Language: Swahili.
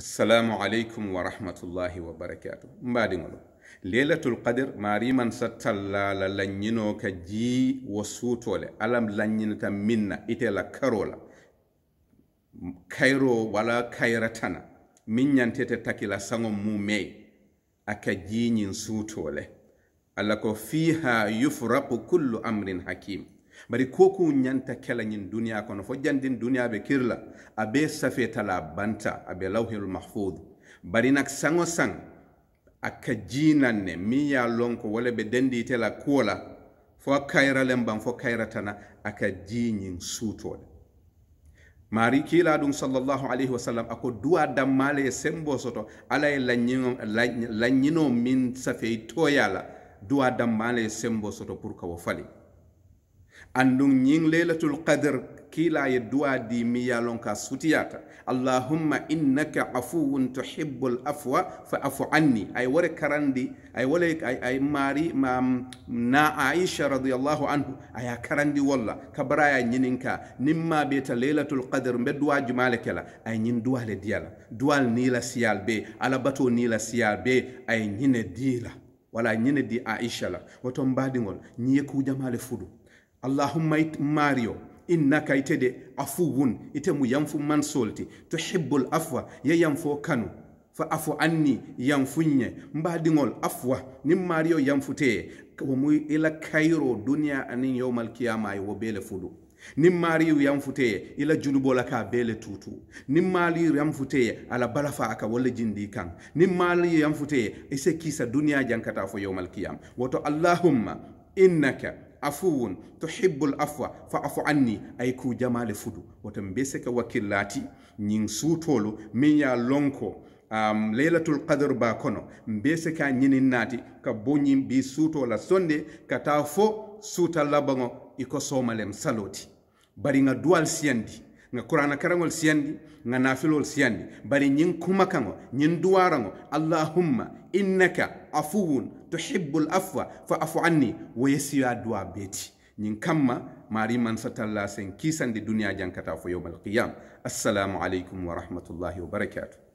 assalamu aleykum wa rahmatullahi wa barakatu mbadigolo lelatul kadir mariman sattallala lanñino ka ji wo suutole ala lanñinata minna itela karola kayro wala kayratana min ñantete takila saŋo mumey a ka jiñin suutole alla ko fiha yufraku kullu amrin hakima bari koku ñanta kela ñin duniya kono fo jandin duniya be kirla abe safetala banta abe lawhil mahfud bari nak sango sang aka jinanne min ya lonko wala be denditela kuwola fo kayra lemban fo kayratana aka jiñin suutode mari kila ɗum sallllahu alayhi wa sallam ako duwa dammale e sembo soto ala e laññino min safey toyala duwa dammale e sembo soto pour ka wo fali andun ñing laylatul qadr kila ye duwa di mi ya lon ka sutiyata allahumma innaka afuwun tuhibbul afwa fa afu anni ay wore karandi ay wole ay, ay mari ma na aisha radiyallahu anhu aya karandi walla kabara ya nyininka nimma beta laylatul qadr be duwa jumale kala ay nyin duwa le diala duwal ni la siyal be ala bato ni la siyal be ay nyine dila wala nyine di aisha la woto mbadi ngol nyiye ku jamale fudu allahumma it mario innaka itede afuwun ite mu yanfu man solti tuhibbul afwa ye yanfo kanu fa afu anni yanfunye mbadiŋol afwa niŋ mario yanfuteye wo mu ila kayiro duniya aniŋ yowmal kiyama ye wo bee le fulu niŋ maariyu yanfuteye ka a bee le tuutu niŋ maaliyu balafa a ka jindi kaŋ niŋ maaliyu yanfuteye i se kiisa duniya fo yowmal kiyama woto allahumma innaka afuwun tuhibbu l afwa fa afu anni ay ku jamale fudu wotan be seka wakkillati ñin suutolu min ya lonko um, laylatul qadr ba kono mbe se ka ñinin naati ka boñin bi suuto la sonde ka taa fo suuta labaŋo i ko somalem saloti bari ŋa duwal siyandi nga qur'ana karaŋol siyandi nga nafilol siyandi bari ñiŋ kumakaŋo ñiŋ duwaraŋo allahumma innaka afuwun tuhibbul afwa fa afu anni wo ye siya duwa beeti ñiŋ kamma mari mansatallasen kiisandi duniya jankata fo yowmal qiyam assalamu alaykum wa rahmatullahi wa barakatuh